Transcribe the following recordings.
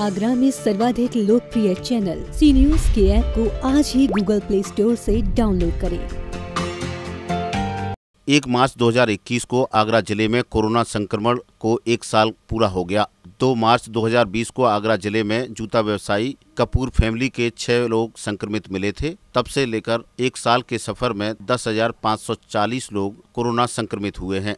आगरा में सर्वाधिक लोकप्रिय चैनल सी न्यूज के ऐप को आज ही गूगल प्ले स्टोर से डाउनलोड करें एक मार्च 2021 को आगरा जिले में कोरोना संक्रमण को एक साल पूरा हो गया दो मार्च 2020 को आगरा जिले में जूता व्यवसायी कपूर फैमिली के छह लोग संक्रमित मिले थे तब से लेकर एक साल के सफर में 10,540 लोग कोरोना संक्रमित हुए हैं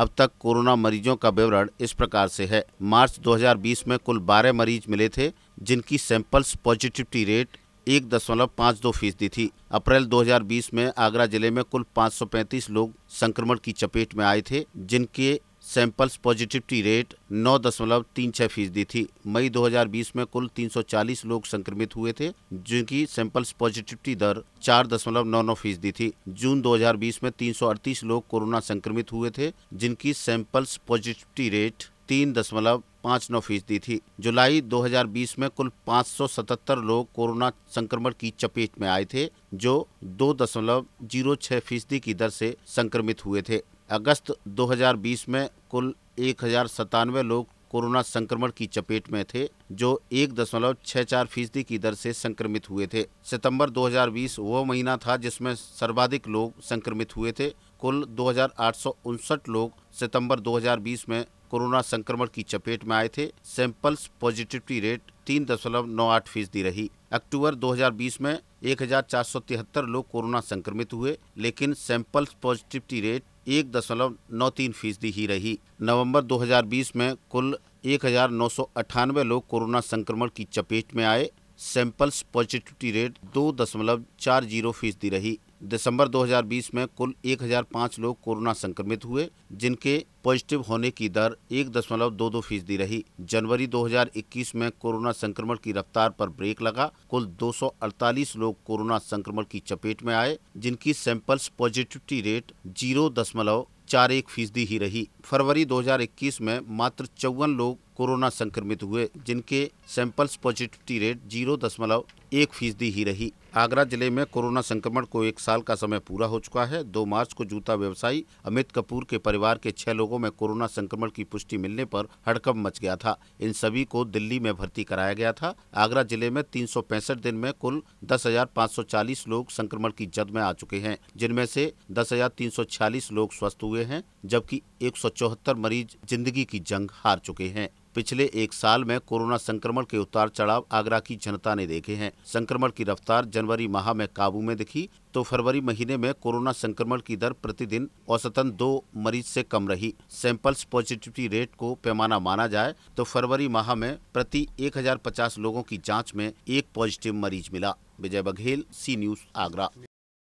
अब तक कोरोना मरीजों का विवरण इस प्रकार से है मार्च 2020 में कुल 12 मरीज मिले थे जिनकी सैंपल्स पॉजिटिविटी रेट एक दशमलव पाँच दो फीसदी थी अप्रैल 2020 में आगरा जिले में कुल 535 लोग संक्रमण की चपेट में आए थे जिनके सैंपल्स पॉजिटिविटी रेट नौ दशमलव तीन छः फीसदी थी मई 2020 में कुल 340 लोग संक्रमित हुए थे जिनकी सैंपल्स पॉजिटिविटी दर चार दशमलव नौ नौ फीसदी थी जून 2020 में 338 लोग कोरोना संक्रमित हुए थे जिनकी सैंपल्स पॉजिटिविटी रेट तीन दशमलव पाँच नौ फीसदी थी जुलाई 2020 में कुल 577 लोग कोरोना संक्रमण की चपेट में आए थे जो दो दशमलव जीरो छः फीसदी की दर से संक्रमित हुए थे अगस्त 2020 में कुल एक लोग कोरोना संक्रमण की चपेट में थे जो एक दशमलव छः चार फीसदी की दर से संक्रमित हुए थे सितंबर 2020 वह महीना था जिसमें सर्वाधिक लोग संक्रमित हुए थे कुल दो लोग सितंबर 2020 में कोरोना संक्रमण की चपेट में आए थे सैंपल्स पॉजिटिविटी रेट तीन दशमलव नौ आठ फीसदी रही अक्टूबर 2020 में एक लोग कोरोना संक्रमित हुए लेकिन सैंपल पॉजिटिविटी रेट एक दशमलव नौ तीन फीसदी ही रही नवंबर 2020 में कुल एक लोग कोरोना संक्रमण की चपेट में आए सैंपल्स पॉजिटिविटी रेट दो दशमलव चार जीरो फीसदी रही दिसंबर 2020 में कुल 1005 लोग कोरोना संक्रमित हुए जिनके पॉजिटिव होने की दर एक दशमलव दो दो फीसदी रही जनवरी 2021 में कोरोना संक्रमण की रफ्तार पर ब्रेक लगा कुल 248 लोग कोरोना संक्रमण की चपेट में आए जिनकी सैंपल्स पॉजिटिविटी रेट जीरो दशमलव चार एक फीसदी ही रही फरवरी 2021 में मात्र चौवन लोग कोरोना संक्रमित हुए जिनके सैंपल्स पॉजिटिविटी रेट जीरो दशमलव एक फीसदी ही रही आगरा जिले में कोरोना संक्रमण को एक साल का समय पूरा हो चुका है दो मार्च को जूता व्यवसायी अमित कपूर के परिवार के छह लोगों में कोरोना संक्रमण की पुष्टि मिलने पर हड़कंप मच गया था इन सभी को दिल्ली में भर्ती कराया गया था आगरा जिले में तीन दिन में कुल दस लोग संक्रमण की जद में आ चुके हैं जिनमें से दस लोग स्वस्थ हुए हैं जबकि एक मरीज जिंदगी की जंग हार चुके हैं पिछले एक साल में कोरोना संक्रमण के उतार चढ़ाव आगरा की जनता ने देखे हैं संक्रमण की रफ्तार जनवरी माह में काबू में दिखी तो फरवरी महीने में कोरोना संक्रमण की दर प्रतिदिन औसतन दो मरीज से कम रही सैंपल्स पॉजिटिविटी रेट को पैमाना माना जाए तो फरवरी माह में प्रति 1050 लोगों की जांच में एक पॉजिटिव मरीज मिला विजय बघेल सी न्यूज आगरा